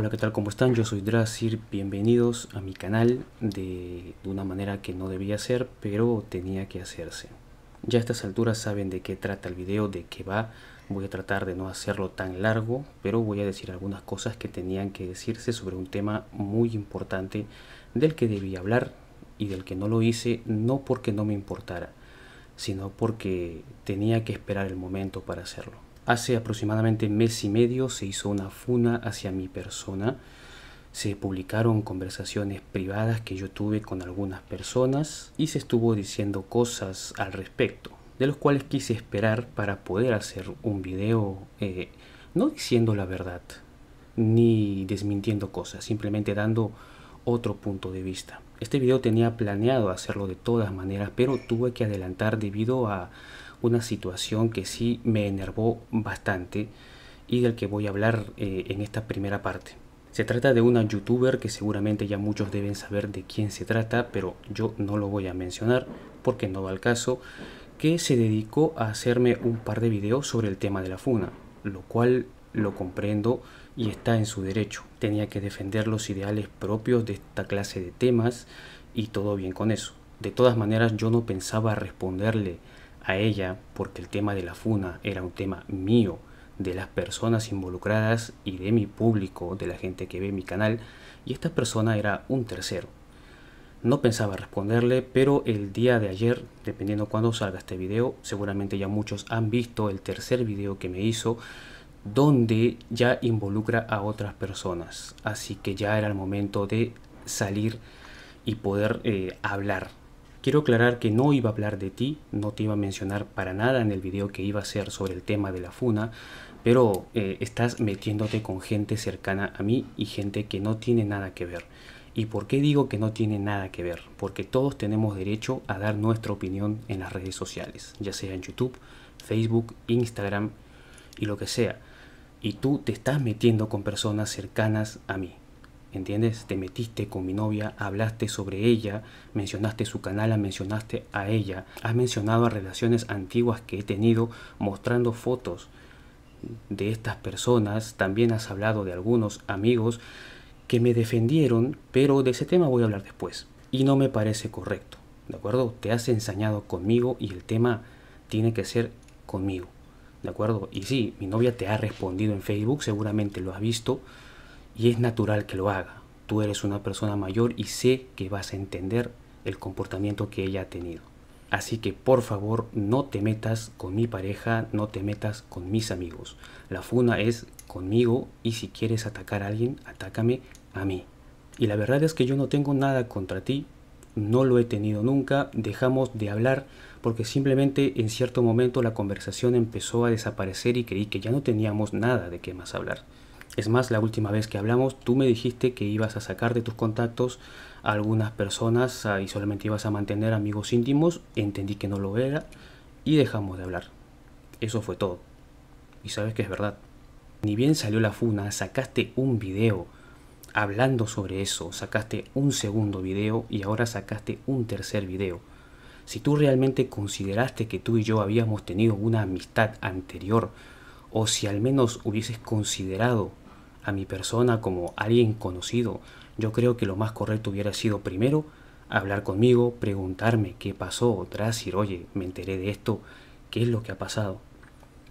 Hola, ¿qué tal? ¿Cómo están? Yo soy Drasir, bienvenidos a mi canal de, de, una manera que no debía ser pero tenía que hacerse. Ya a estas alturas saben de qué trata el video, de qué va. Voy a tratar de no hacerlo tan largo, pero voy a decir algunas cosas que tenían que decirse sobre un tema muy importante del que debía hablar y del que no lo hice, no porque no me importara, sino porque tenía que esperar el momento para hacerlo. Hace aproximadamente mes y medio se hizo una funa hacia mi persona. Se publicaron conversaciones privadas que yo tuve con algunas personas y se estuvo diciendo cosas al respecto, de los cuales quise esperar para poder hacer un video eh, no diciendo la verdad ni desmintiendo cosas, simplemente dando otro punto de vista. Este video tenía planeado hacerlo de todas maneras, pero tuve que adelantar debido a una situación que sí me enervó bastante y del que voy a hablar eh, en esta primera parte. Se trata de una youtuber que seguramente ya muchos deben saber de quién se trata, pero yo no lo voy a mencionar porque no va al caso, que se dedicó a hacerme un par de videos sobre el tema de la funa, lo cual lo comprendo y está en su derecho. Tenía que defender los ideales propios de esta clase de temas y todo bien con eso. De todas maneras yo no pensaba responderle ella porque el tema de la funa era un tema mío, de las personas involucradas y de mi público, de la gente que ve mi canal, y esta persona era un tercero. No pensaba responderle, pero el día de ayer, dependiendo cuándo salga este video, seguramente ya muchos han visto el tercer video que me hizo, donde ya involucra a otras personas. Así que ya era el momento de salir y poder eh, hablar Quiero aclarar que no iba a hablar de ti, no te iba a mencionar para nada en el video que iba a hacer sobre el tema de la funa, pero eh, estás metiéndote con gente cercana a mí y gente que no tiene nada que ver. ¿Y por qué digo que no tiene nada que ver? Porque todos tenemos derecho a dar nuestra opinión en las redes sociales, ya sea en YouTube, Facebook, Instagram y lo que sea. Y tú te estás metiendo con personas cercanas a mí. ¿Entiendes? Te metiste con mi novia, hablaste sobre ella, mencionaste su canal, mencionaste a ella, has mencionado a relaciones antiguas que he tenido mostrando fotos de estas personas, también has hablado de algunos amigos que me defendieron, pero de ese tema voy a hablar después. Y no me parece correcto, ¿de acuerdo? Te has ensañado conmigo y el tema tiene que ser conmigo, ¿de acuerdo? Y sí, mi novia te ha respondido en Facebook, seguramente lo has visto, y es natural que lo haga. Tú eres una persona mayor y sé que vas a entender el comportamiento que ella ha tenido. Así que por favor no te metas con mi pareja, no te metas con mis amigos. La funa es conmigo y si quieres atacar a alguien, atácame a mí. Y la verdad es que yo no tengo nada contra ti, no lo he tenido nunca, dejamos de hablar porque simplemente en cierto momento la conversación empezó a desaparecer y creí que ya no teníamos nada de qué más hablar. Es más, la última vez que hablamos, tú me dijiste que ibas a sacar de tus contactos a algunas personas ah, y solamente ibas a mantener amigos íntimos. Entendí que no lo era y dejamos de hablar. Eso fue todo. Y sabes que es verdad. Ni bien salió la funa, sacaste un video hablando sobre eso, sacaste un segundo video y ahora sacaste un tercer video. Si tú realmente consideraste que tú y yo habíamos tenido una amistad anterior, o si al menos hubieses considerado a mi persona como alguien conocido, yo creo que lo más correcto hubiera sido primero hablar conmigo, preguntarme qué pasó, tras decir, oye, me enteré de esto, qué es lo que ha pasado.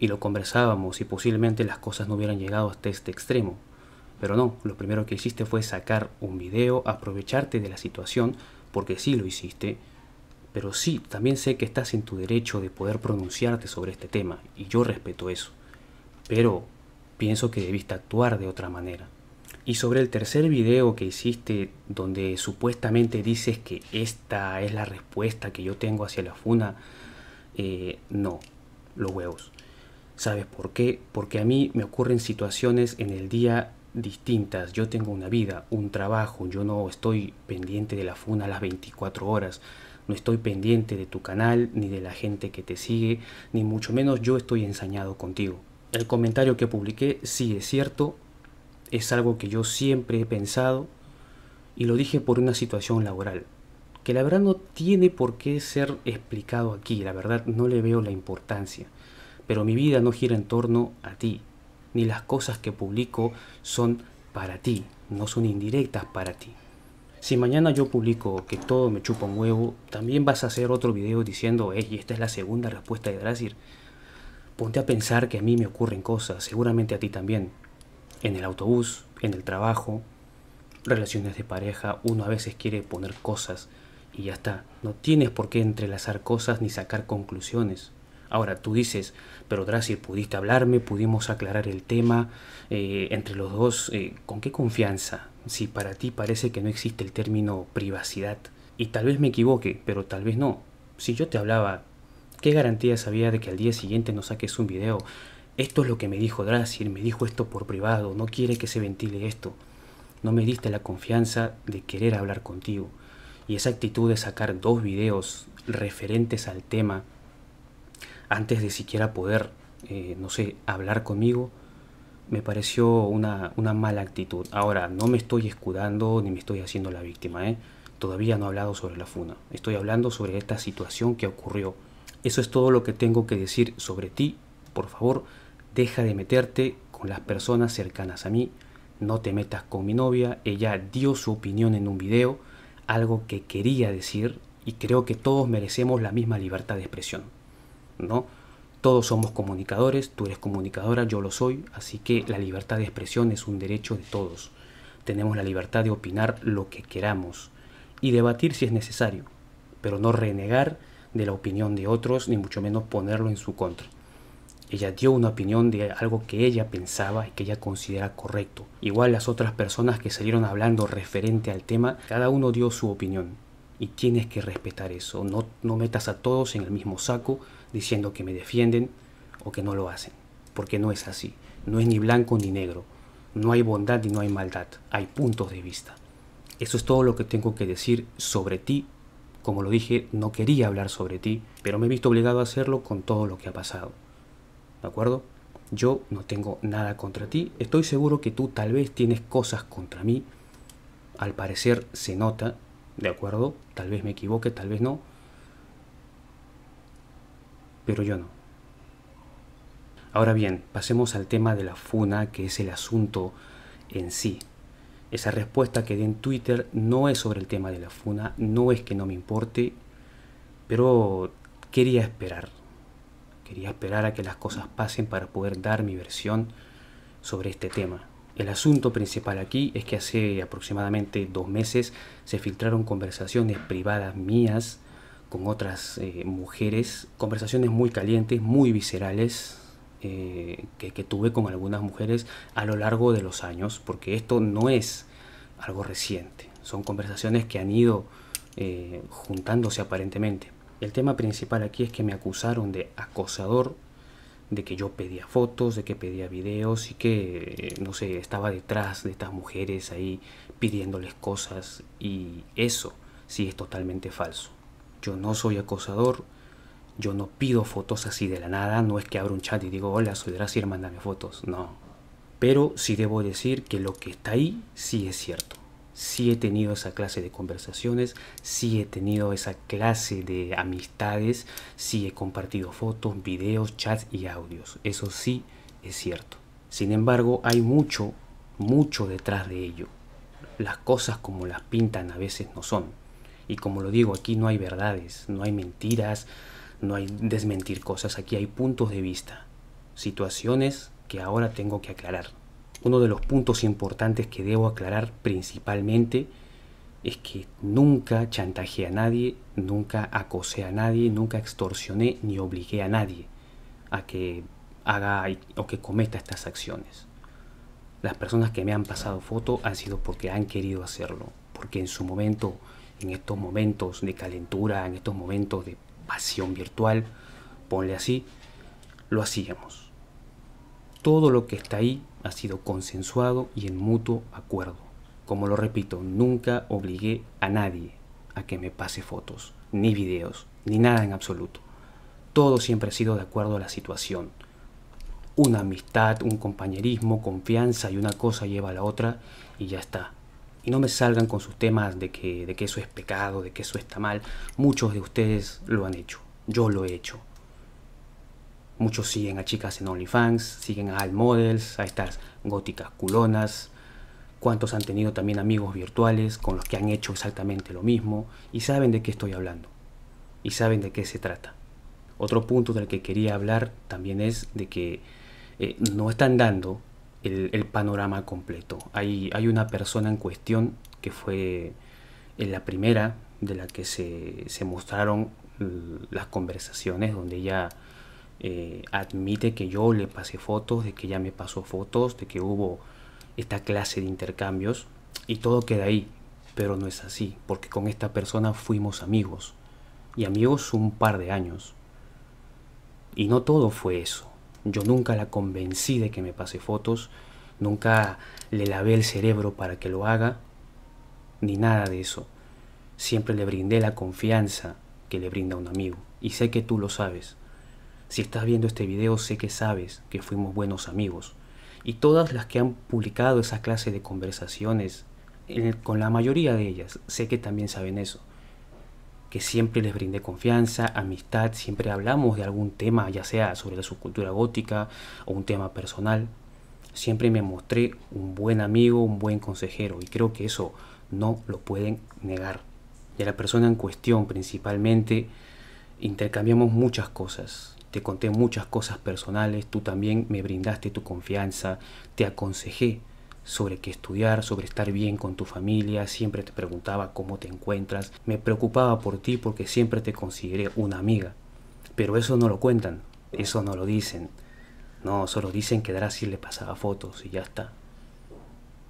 Y lo conversábamos y posiblemente las cosas no hubieran llegado hasta este extremo. Pero no, lo primero que hiciste fue sacar un video, aprovecharte de la situación, porque sí lo hiciste, pero sí, también sé que estás en tu derecho de poder pronunciarte sobre este tema, y yo respeto eso. Pero pienso que debiste actuar de otra manera. Y sobre el tercer video que hiciste, donde supuestamente dices que esta es la respuesta que yo tengo hacia la funa, eh, no, los huevos. ¿Sabes por qué? Porque a mí me ocurren situaciones en el día distintas. Yo tengo una vida, un trabajo, yo no estoy pendiente de la funa las 24 horas. No estoy pendiente de tu canal, ni de la gente que te sigue, ni mucho menos yo estoy ensañado contigo el comentario que publiqué, sí es cierto, es algo que yo siempre he pensado y lo dije por una situación laboral, que la verdad no tiene por qué ser explicado aquí, la verdad no le veo la importancia, pero mi vida no gira en torno a ti, ni las cosas que publico son para ti, no son indirectas para ti. Si mañana yo publico que todo me chupa un huevo, también vas a hacer otro video diciendo, hey, esta es la segunda respuesta de Drasir. Ponte a pensar que a mí me ocurren cosas, seguramente a ti también. En el autobús, en el trabajo, relaciones de pareja, uno a veces quiere poner cosas y ya está. No tienes por qué entrelazar cosas ni sacar conclusiones. Ahora tú dices, pero Draci, pudiste hablarme, pudimos aclarar el tema eh, entre los dos, eh, ¿con qué confianza? Si para ti parece que no existe el término privacidad. Y tal vez me equivoque, pero tal vez no. Si yo te hablaba ¿Qué garantías había de que al día siguiente no saques un video? Esto es lo que me dijo Dracir, me dijo esto por privado, no quiere que se ventile esto. No me diste la confianza de querer hablar contigo. Y esa actitud de sacar dos videos referentes al tema antes de siquiera poder, eh, no sé, hablar conmigo, me pareció una, una, mala actitud. Ahora, no me estoy escudando ni me estoy haciendo la víctima, ¿eh? Todavía no he hablado sobre la funa. Estoy hablando sobre esta situación que ocurrió. Eso es todo lo que tengo que decir sobre ti. Por favor, deja de meterte con las personas cercanas a mí. No te metas con mi novia. Ella dio su opinión en un video, algo que quería decir y creo que todos merecemos la misma libertad de expresión. ¿No? Todos somos comunicadores, tú eres comunicadora, yo lo soy, así que la libertad de expresión es un derecho de todos. Tenemos la libertad de opinar lo que queramos y debatir si es necesario, pero no renegar de la opinión de otros, ni mucho menos ponerlo en su contra. Ella dio una opinión de algo que ella pensaba y que ella considera correcto. Igual las otras personas que salieron hablando referente al tema, cada uno dio su opinión. Y tienes que respetar eso. No, no metas a todos en el mismo saco diciendo que me defienden o que no lo hacen. Porque no es así. No es ni blanco ni negro. No hay bondad y no hay maldad. Hay puntos de vista. Eso es todo lo que tengo que decir sobre ti como lo dije, no quería hablar sobre ti, pero me he visto obligado a hacerlo con todo lo que ha pasado. ¿De acuerdo? Yo no tengo nada contra ti, estoy seguro que tú tal vez tienes cosas contra mí. Al parecer se nota, ¿de acuerdo? Tal vez me equivoque, tal vez no. Pero yo no. Ahora bien, pasemos al tema de la funa, que es el asunto en sí. Esa respuesta que di en Twitter no es sobre el tema de la funa, no es que no me importe, pero quería esperar. Quería esperar a que las cosas pasen para poder dar mi versión sobre este tema. El asunto principal aquí es que hace aproximadamente dos meses se filtraron conversaciones privadas mías con otras eh, mujeres, conversaciones muy calientes, muy viscerales, eh, que, tuve con algunas mujeres a lo largo de los años, porque esto no es algo reciente, son conversaciones que han ido eh, juntándose aparentemente. El tema principal aquí es que me acusaron de acosador, de que yo pedía fotos, de que pedía videos y que, eh, no sé, estaba detrás de estas mujeres ahí pidiéndoles cosas y eso sí es totalmente falso. Yo no soy acosador, yo no pido fotos así de la nada, no es que abro un chat y digo, hola, soy Dracir, mándame fotos, no. Pero sí debo decir que lo que está ahí sí es cierto. Sí he tenido esa clase de conversaciones, sí he tenido esa clase de amistades, sí he compartido fotos, videos, chats y audios. Eso sí es cierto. Sin embargo, hay mucho, mucho detrás de ello. Las cosas como las pintan a veces no son. Y como lo digo, aquí no hay verdades, no hay mentiras, no hay desmentir cosas, aquí hay puntos de vista, situaciones que ahora tengo que aclarar. Uno de los puntos importantes que debo aclarar principalmente es que nunca chantajeé a nadie, nunca acosé a nadie, nunca extorsioné ni obligué a nadie a que haga o que cometa estas acciones. Las personas que me han pasado foto han sido porque han querido hacerlo, porque en su momento, en estos momentos de calentura, en estos momentos de acción virtual, ponle así, lo hacíamos. Todo lo que está ahí ha sido consensuado y en mutuo acuerdo. Como lo repito, nunca obligué a nadie a que me pase fotos, ni videos, ni nada en absoluto. Todo siempre ha sido de acuerdo a la situación. Una amistad, un compañerismo, confianza y una cosa lleva a la otra y ya está y no me salgan con sus temas de que, de que eso es pecado, de que eso está mal. Muchos de ustedes lo han hecho, yo lo he hecho. Muchos siguen a chicas en OnlyFans, siguen a alt Models, a estas góticas culonas. Cuántos han tenido también amigos virtuales con los que han hecho exactamente lo mismo y saben de qué estoy hablando y saben de qué se trata. Otro punto del que quería hablar también es de que eh, no están dando el, panorama completo. Hay, hay, una persona en cuestión que fue en eh, la primera de la que se, mostraron las conversaciones donde ella eh, admite que yo le pasé fotos, de que ella me pasó fotos, de que hubo esta clase de intercambios y todo queda ahí, pero no es así, porque con esta persona fuimos amigos y amigos un par de años. Y no todo fue eso. Yo nunca la convencí de que me pase fotos, nunca le lavé el cerebro para que lo haga, ni nada de eso. Siempre le brindé la confianza que le brinda un amigo, y sé que tú lo sabes. Si estás viendo este video, sé que sabes que fuimos buenos amigos. Y todas las que han publicado esa clase de conversaciones, con la mayoría de ellas, sé que también saben eso que siempre les brindé confianza, amistad, siempre hablamos de algún tema, ya sea sobre la subcultura gótica o un tema personal. Siempre me mostré un buen amigo, un buen consejero y creo que eso no lo pueden negar. de la persona en cuestión principalmente intercambiamos muchas cosas. Te conté muchas cosas personales, tú también me brindaste tu confianza, te aconsejé sobre qué estudiar, sobre estar bien con tu familia, siempre te preguntaba cómo te encuentras, me preocupaba por ti porque siempre te consideré una amiga. Pero eso no lo cuentan, eso no lo dicen. No, solo dicen que Dracil le pasaba fotos y ya está.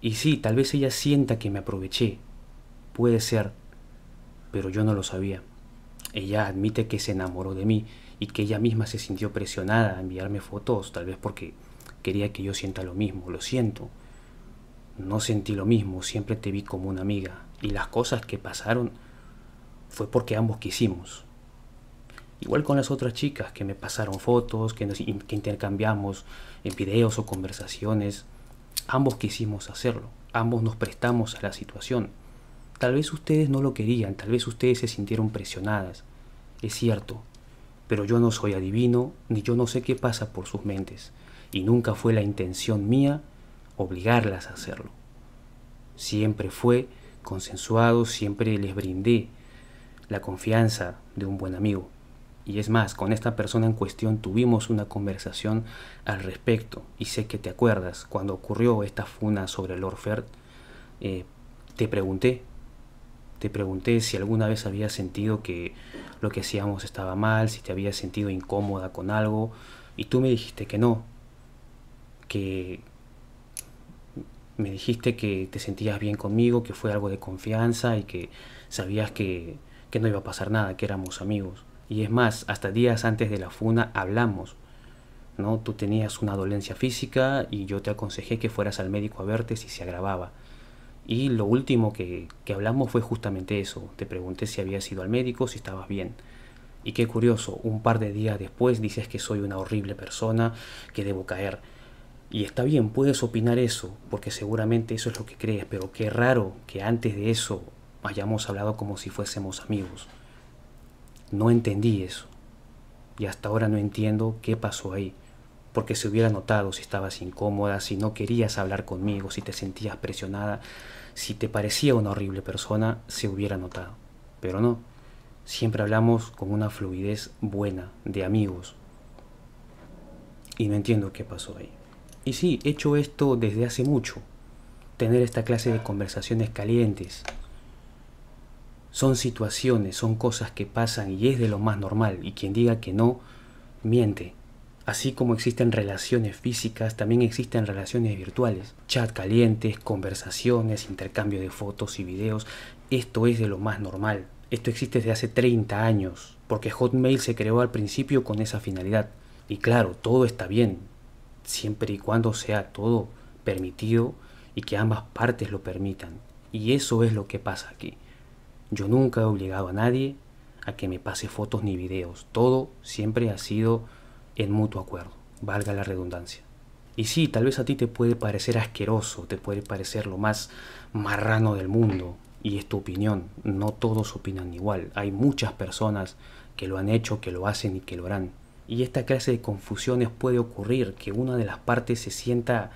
Y sí, tal vez ella sienta que me aproveché. Puede ser, pero yo no lo sabía. Ella admite que se enamoró de mí y que ella misma se sintió presionada a enviarme fotos, tal vez porque quería que yo sienta lo mismo, lo siento. No sentí lo mismo, siempre te vi como una amiga y las cosas que pasaron fue porque ambos quisimos. Igual con las otras chicas que me pasaron fotos, que, intercambiamos en videos o conversaciones, ambos quisimos hacerlo, ambos nos prestamos a la situación. Tal vez ustedes no lo querían, tal vez ustedes se sintieron presionadas, es cierto, pero yo no soy adivino, ni yo no sé qué pasa por sus mentes, y nunca fue la intención mía obligarlas a hacerlo. Siempre fue consensuado, siempre les brindé la confianza de un buen amigo. Y es más, con esta persona en cuestión tuvimos una conversación al respecto. Y sé que te acuerdas, cuando ocurrió esta funa sobre Lord eh, te pregunté, te pregunté si alguna vez había sentido que lo que hacíamos estaba mal, si te había sentido incómoda con algo, y tú me dijiste que no, que, me dijiste que te sentías bien conmigo, que fue algo de confianza y que sabías que, no iba a pasar nada, que éramos amigos. Y es más, hasta días antes de la funa hablamos. ¿no? Tú tenías una dolencia física y yo te aconsejé que fueras al médico a verte si se agravaba. Y lo último que, que hablamos fue justamente eso. Te pregunté si había sido al médico, si estabas bien. Y qué curioso, un par de días después dices que soy una horrible persona, que debo caer. Y está bien, puedes opinar eso, porque seguramente eso es lo que crees, pero qué raro que antes de eso hayamos hablado como si fuésemos amigos. No entendí eso. Y hasta ahora no entiendo qué pasó ahí. Porque se hubiera notado si estabas incómoda, si no querías hablar conmigo, si te sentías presionada, si te parecía una horrible persona, se hubiera notado. Pero no. Siempre hablamos con una fluidez buena, de amigos. Y no entiendo qué pasó ahí. Y sí, he hecho esto desde hace mucho. Tener esta clase de conversaciones calientes. Son situaciones, son cosas que pasan y es de lo más normal. Y quien diga que no, miente. Así como existen relaciones físicas, también existen relaciones virtuales. Chat calientes, conversaciones, intercambio de fotos y videos. Esto es de lo más normal. Esto existe desde hace 30 años, porque Hotmail se creó al principio con esa finalidad. Y claro, todo está bien, siempre y cuando sea todo permitido y que ambas partes lo permitan. Y eso es lo que pasa aquí. Yo nunca he obligado a nadie a que me pase fotos ni videos. Todo siempre ha sido en mutuo acuerdo, valga la redundancia. Y sí, tal vez a ti te puede parecer asqueroso, te puede parecer lo más marrano del mundo, y es tu opinión, no todos opinan igual, hay muchas personas que lo han hecho, que lo hacen y que lo harán. Y esta clase de confusiones puede ocurrir, que una de las partes se sienta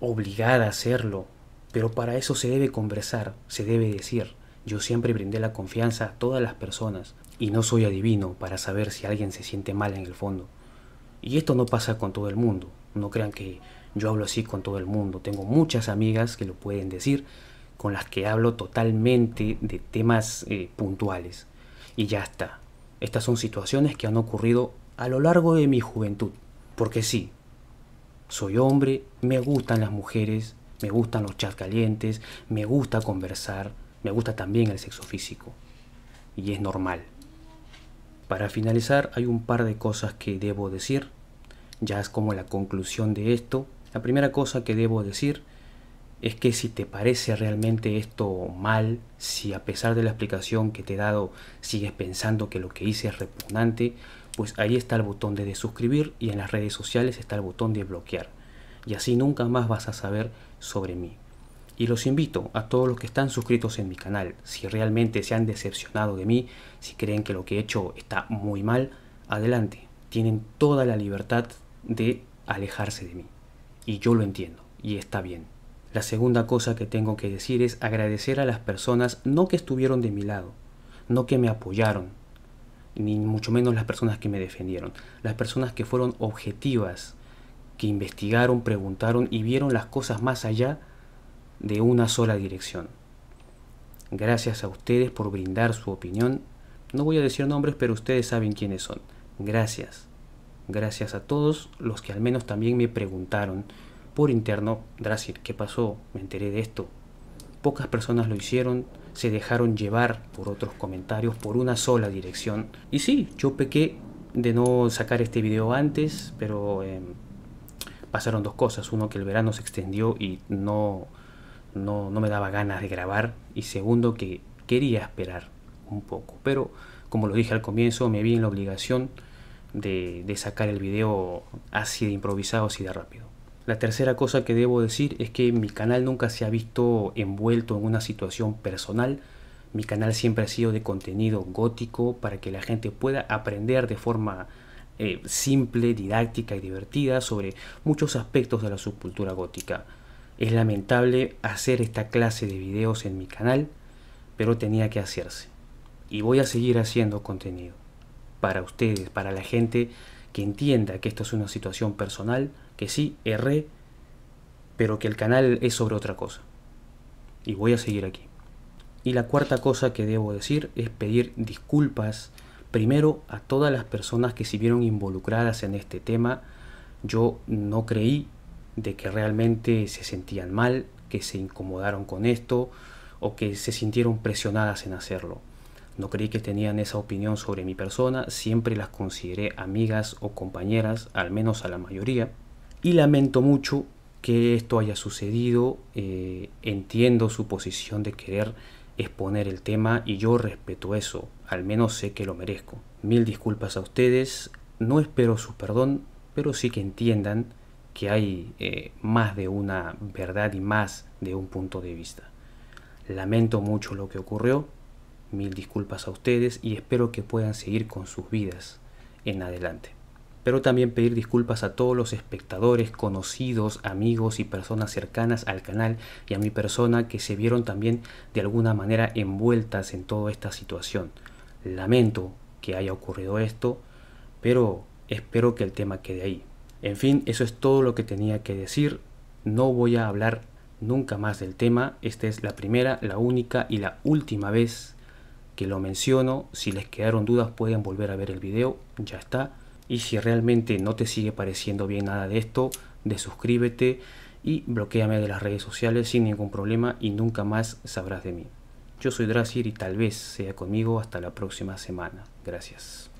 obligada a hacerlo, pero para eso se debe conversar, se debe decir. Yo siempre brindé la confianza a todas las personas, y no soy adivino para saber si alguien se siente mal en el fondo. Y esto no pasa con todo el mundo, no crean que yo hablo así con todo el mundo, tengo muchas amigas que lo pueden decir, con las que hablo totalmente de temas eh, puntuales. Y ya está, estas son situaciones que han ocurrido a lo largo de mi juventud. Porque sí, soy hombre, me gustan las mujeres, me gustan los chats calientes, me gusta conversar, me gusta también el sexo físico. Y es normal. Para finalizar, hay un par de cosas que debo decir. Ya es como la conclusión de esto. La primera cosa que debo decir es que si te parece realmente esto mal, si a pesar de la explicación que te he dado sigues pensando que lo que hice es repugnante, pues ahí está el botón de desuscribir y en las redes sociales está el botón de bloquear. Y así nunca más vas a saber sobre mí. Y los invito a todos los que están suscritos en mi canal, si realmente se han decepcionado de mí, si creen que lo que he hecho está muy mal, adelante, tienen toda la libertad de alejarse de mí. Y yo lo entiendo, y está bien. La segunda cosa que tengo que decir es agradecer a las personas no que estuvieron de mi lado, no que me apoyaron, ni mucho menos las personas que me defendieron, las personas que fueron objetivas, que investigaron, preguntaron y vieron las cosas más allá de una sola dirección. Gracias a ustedes por brindar su opinión. No voy a decir nombres, pero ustedes saben quiénes son. Gracias. Gracias a todos los que al menos también me preguntaron por interno, Dracir, ¿qué pasó? Me enteré de esto. Pocas personas lo hicieron, se dejaron llevar por otros comentarios, por una sola dirección. Y sí, yo pequé de no sacar este video antes, pero em, pasaron dos cosas. Uno, que el verano se extendió y no, no, me daba ganas de grabar. Y segundo, que quería esperar un poco. Pero, como lo dije al comienzo, me vi en la obligación de, de sacar el video así de improvisado, así de rápido. La tercera cosa que debo decir es que mi canal nunca se ha visto envuelto en una situación personal. Mi canal siempre ha sido de contenido gótico para que la gente pueda aprender de forma eh, simple, didáctica y divertida sobre muchos aspectos de la subcultura gótica. Es lamentable hacer esta clase de videos en mi canal, pero tenía que hacerse. Y voy a seguir haciendo contenido para ustedes, para la gente que entienda que esto es una situación personal, que sí, erré, pero que el canal es sobre otra cosa. Y voy a seguir aquí. Y la cuarta cosa que debo decir es pedir disculpas primero a todas las personas que se vieron involucradas en este tema. Yo no creí de que realmente se sentían mal, que se incomodaron con esto o que se sintieron presionadas en hacerlo. No creí que tenían esa opinión sobre mi persona, siempre las consideré amigas o compañeras, al menos a la mayoría. Y lamento mucho que esto haya sucedido, eh, entiendo su posición de querer exponer el tema y yo respeto eso, al menos sé que lo merezco. Mil disculpas a ustedes, no espero su perdón, pero sí que entiendan que hay eh, más de una verdad y más de un punto de vista. Lamento mucho lo que ocurrió, Mil disculpas a ustedes y espero que puedan seguir con sus vidas en adelante. Pero también pedir disculpas a todos los espectadores, conocidos, amigos y personas cercanas al canal y a mi persona que se vieron también de alguna manera envueltas en toda esta situación. Lamento que haya ocurrido esto, pero espero que el tema quede ahí. En fin, eso es todo lo que tenía que decir. No voy a hablar nunca más del tema. Esta es la primera, la única y la última vez que lo menciono. Si les quedaron dudas pueden volver a ver el video, ya está. Y si realmente no te sigue pareciendo bien nada de esto, desuscríbete y bloqueame de las redes sociales sin ningún problema y nunca más sabrás de mí. Yo soy Dracir y tal vez sea conmigo hasta la próxima semana. Gracias.